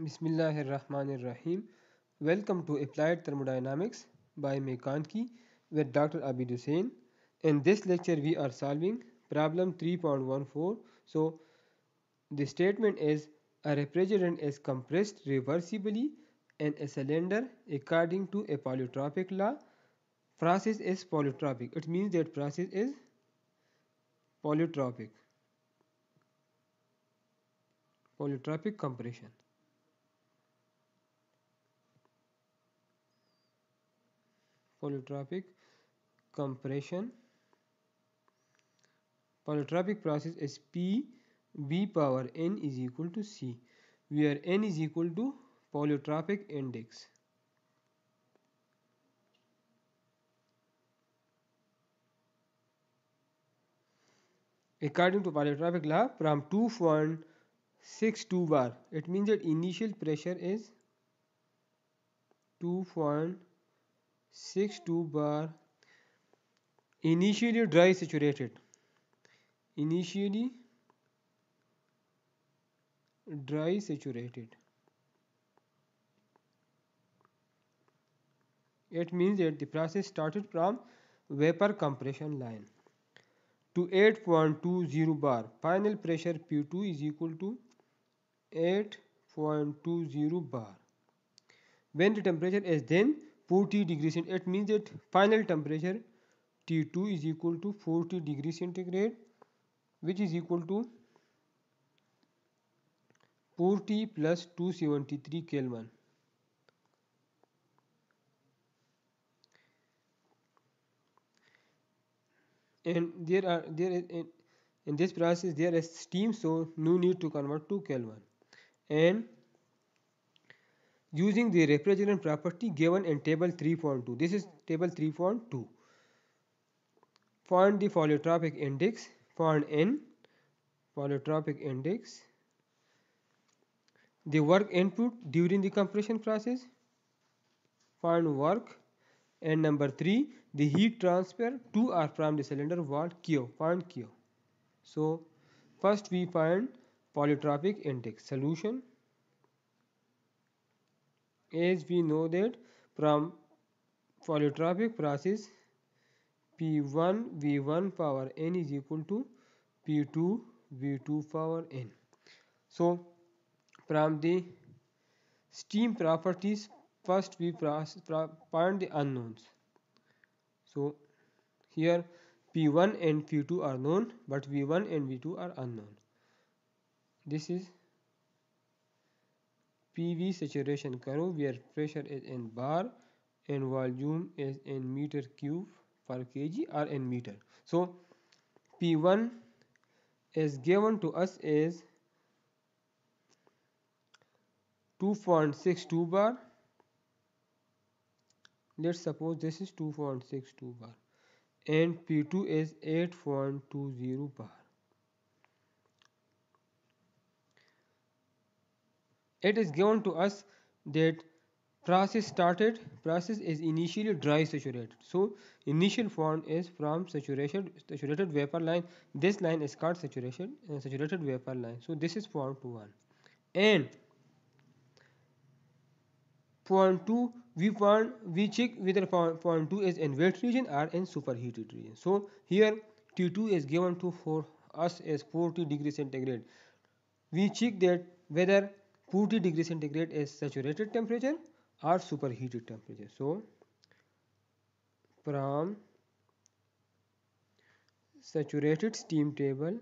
Bismillahirrahmanirrahim. Welcome to Applied Thermodynamics by Mekanki with Dr. Abid Hussain. In this lecture we are solving problem 3.14. So the statement is a refrigerant is compressed reversibly in a cylinder according to a polytropic law. Process is polytropic. It means that process is polytropic. Polytropic compression. polytropic compression. Polytropic process is P B power N is equal to C where N is equal to polytropic index. According to polytropic law from 2.62 bar it means that initial pressure is 2.62 6,2 bar initially dry saturated initially dry saturated it means that the process started from vapor compression line to 8.20 bar final pressure P2 is equal to 8.20 bar when the temperature is then 40 degree centigrade. It means that final temperature T2 is equal to 40 degree centigrade which is equal to 40 plus 273 Kelvin. And there are there is, in, in this process there is steam so no need to convert to Kelvin and using the refrigerant property given in table 3.2. This is table 3.2. Find the polytropic index, find N, Polytropic index, the work input during the compression process, find work, and number 3, the heat transfer to or from the cylinder wall Q, find Q. So, first we find polytropic index solution as we know that from polytropic process P1 V1 power n is equal to P2 V2 power n. So from the steam properties first we find the unknowns. So here P1 and P2 are known but V1 and V2 are unknown. This is PV saturation curve where pressure is in bar and volume is in meter cube per kg or in meter. So P1 is given to us as 2.62 bar. Let's suppose this is 2.62 bar and P2 is 8.20 bar. It is given to us that process started process is initially dry saturated so initial form is from saturated saturated vapor line this line is called saturation uh, saturated vapor line so this is form 2 1 and point 2 we find we check whether point 2 is in wet region or in superheated region so here T2 is given to for us as 40 degree centigrade we check that whether 40 degree centigrade is saturated temperature or superheated temperature. So, from saturated steam table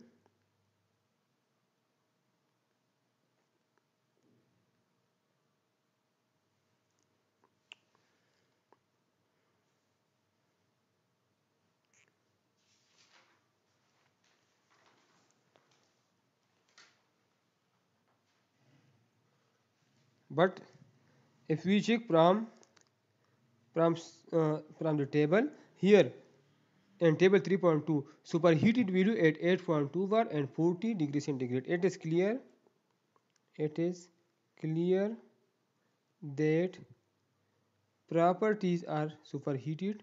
but if we check from from uh, from the table here in table 3.2 superheated video at 8.2 bar and 40 degree centigrade it is clear it is clear that properties are superheated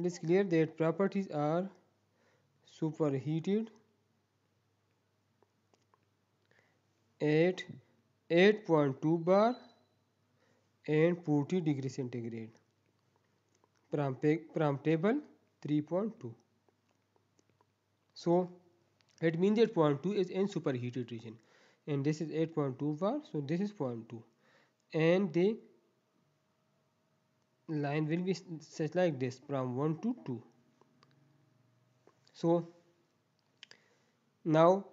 it is clear that properties are superheated at 8.2 bar and 40 degree centigrade. table 3.2. So it means that 0.2 is in superheated region and this is 8.2 bar so this is point two. and the line will be such like this from 1 to 2. So now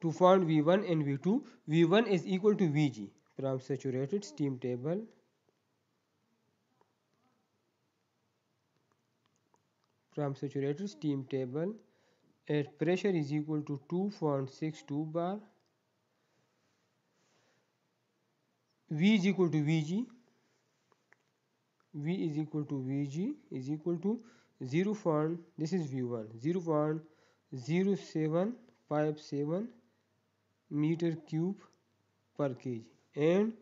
to find V1 and V2. V1 is equal to Vg from saturated steam table from saturated steam table at pressure is equal to 2.62 bar V is equal to Vg V is equal to Vg is equal to 0. this is V1 0 0.0757 meter cube per kg and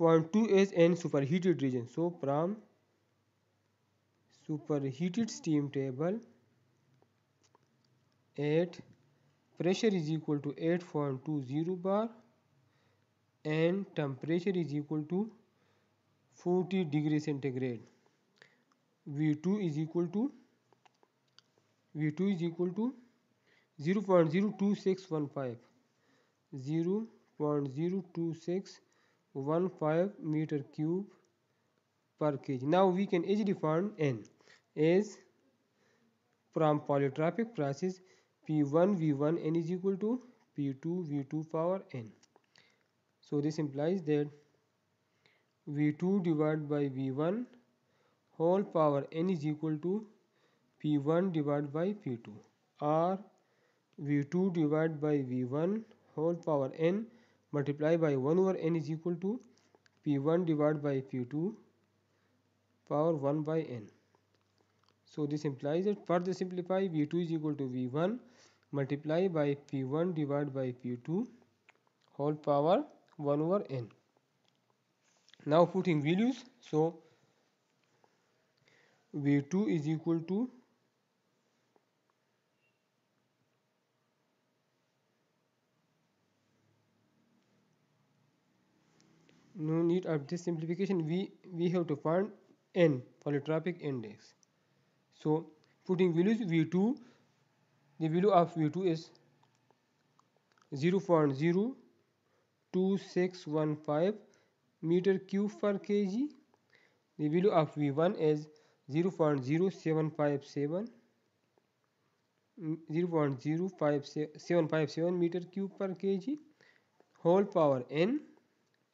0.2 in superheated region so from superheated steam table at pressure is equal to 8.20 bar and temperature is equal to 40 degree centigrade v2 is equal to v2 is equal to 0.02615 0.02615 meter cube per kg. Now we can easily find N is from polytropic process P1 V1 N is equal to P2 V2 power N. So this implies that V2 divided by V1 whole power N is equal to P1 divided by P2 or V2 divided by V1 whole power n multiplied by 1 over n is equal to p1 divided by p2 power 1 by n. So, this implies that further simplify v2 is equal to v1 multiplied by p1 divided by p2 whole power 1 over n. Now putting values, so v2 is equal to no need of this simplification we we have to find n polytropic index so putting values v2 the value of v2 is 0.02615 meter cube per kg the value of v1 is 0.0757 0.05757 meter cube per kg whole power n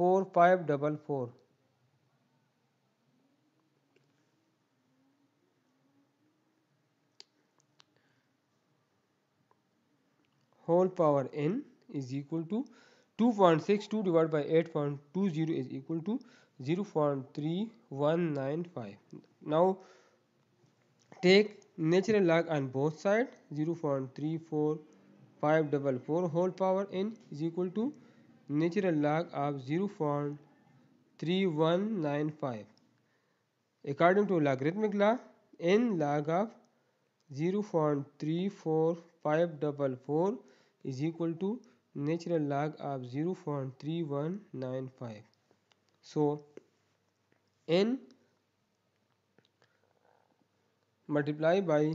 four five double four. whole power n is equal to 2.62 divided by 8.20 is equal to 0.3195. Now take natural log on both sides 0.34 double 4 whole power n is equal to natural log of zero point three one nine five according to logarithmic law n log of zero point three four five double four is equal to natural log of zero point three one nine five so n multiply by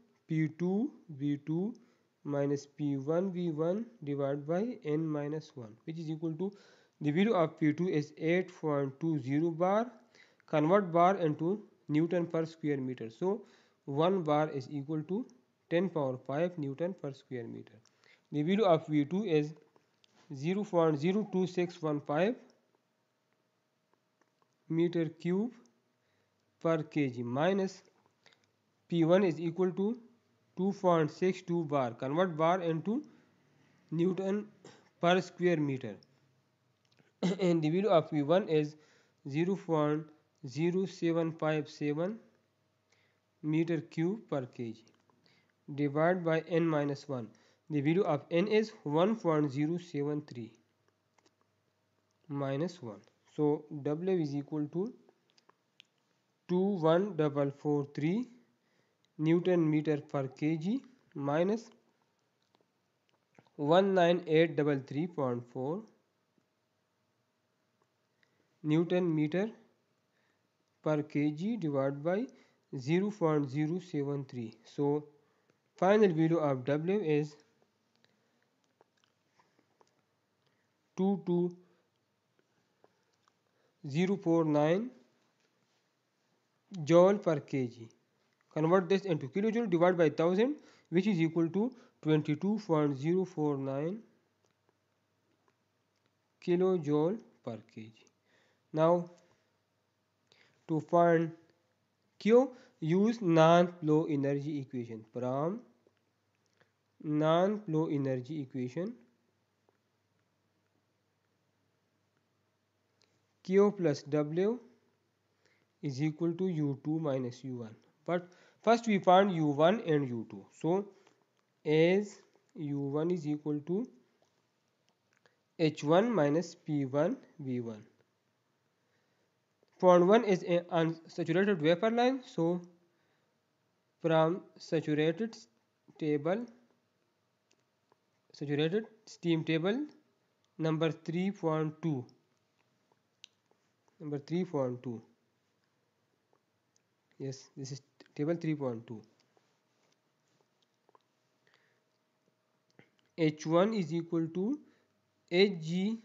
P2 V2 minus P1 V1 divided by N minus 1 which is equal to the value of P2 is 8.20 bar convert bar into Newton per square meter. So 1 bar is equal to 10 power 5 Newton per square meter. The value of V2 is 0.02615 meter cube per kg minus P1 is equal to 2.62 bar convert bar into newton per square meter and the value of v1 is 0.0757 meter cube per kg divided by n minus 1 the value of n is 1.073 minus 1 so w is equal to 21443 newton metre per K G minus one nine eight double three point four newton metre per K G divide by zero point zero seven three so final value of W is two two zero four nine joule per K ji Convert this into kilojoule, divide by 1000 which is equal to 22.049 kilojoule per kg. Now to find Q use non-flow energy equation from non-flow energy equation Q plus W is equal to U2 minus U1 but first we find u1 and u2 so as u1 is equal to h1 minus p1 v1 one is an unsaturated vapor line so from saturated table saturated steam table number 3.2 number 3.2 yes this is table 3.2 h1 is equal to hg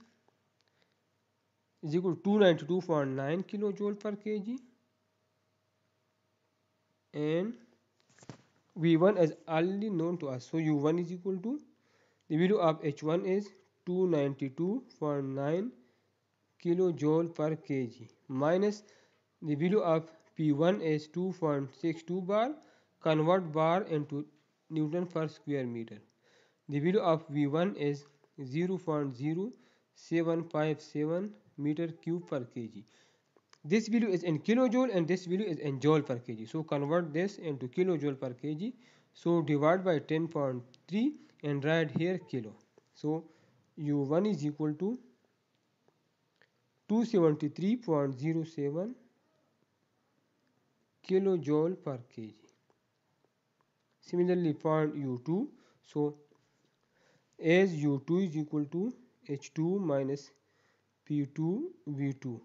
is equal to 292.9 kilojoule per kg and v1 is already known to us so u1 is equal to the value of h1 is 292.9 kilojoule per kg minus the value of P1 is 2.62 bar. Convert bar into Newton per square meter. The value of V1 is 0.0757 meter cube per kg. This value is in kilojoule and this value is in joule per kg. So convert this into kilojoule per kg. So divide by 10.3 and write here kilo. So U1 is equal to 273.07 kilojoule per kg. Similarly, find U2. So, as U2 is equal to H2 minus P2 V2.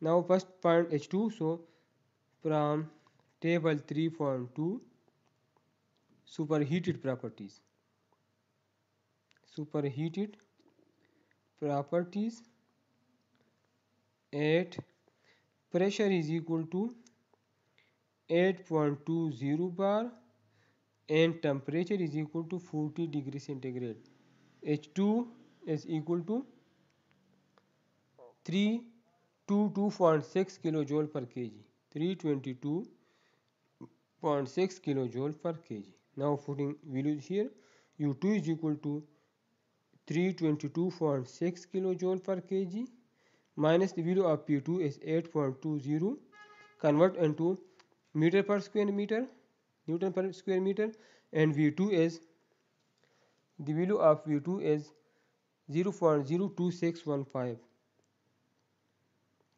Now, first find H2. So, from table 3.2 superheated properties. Superheated properties at pressure is equal to 8.20 bar and temperature is equal to 40 degree centigrade H2 is equal to 322.6 kilojoule per kg 322.6 kilojoule per kg now putting values here U2 is equal to 322.6 kilojoule per kg minus the value of P2 is 8.20 convert into meter per square meter Newton per square meter and V2 is the value of V2 is 0.02615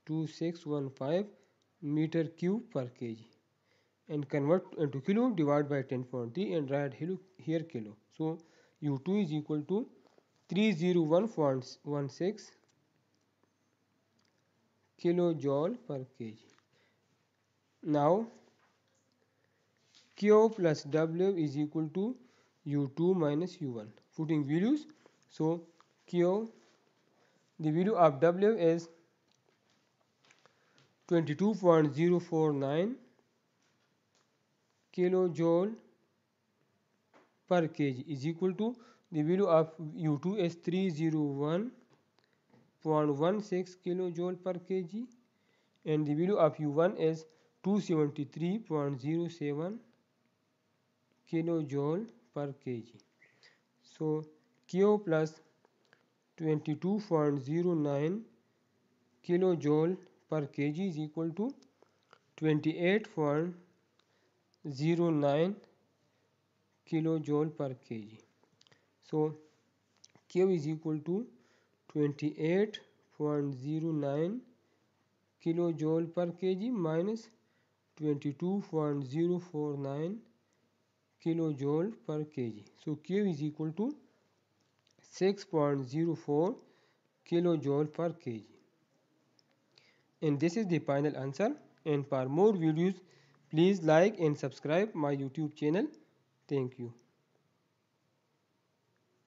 2615 meter cube per kg and convert into kilo divide by 10.3 and write here kilo so U2 is equal to 301.16 kilojoule per kg. Now Q plus W is equal to U2 minus U1 putting values. So Q the value of W is 22.049 kilojoule per kg is equal to the value of U2 is 301 0.16 kilojoule per kg and the value of U1 is 273.07 kilojoule per kg. So Ko plus 22.09 kilojoule per kg is equal to 28.09 kilojoule per kg. So Q is equal to 28.09 kilojoule per kg minus 22.049 kilojoule per kg. So, Q is equal to 6.04 kilojoule per kg. And this is the final answer. And for more videos, please like and subscribe my YouTube channel. Thank you.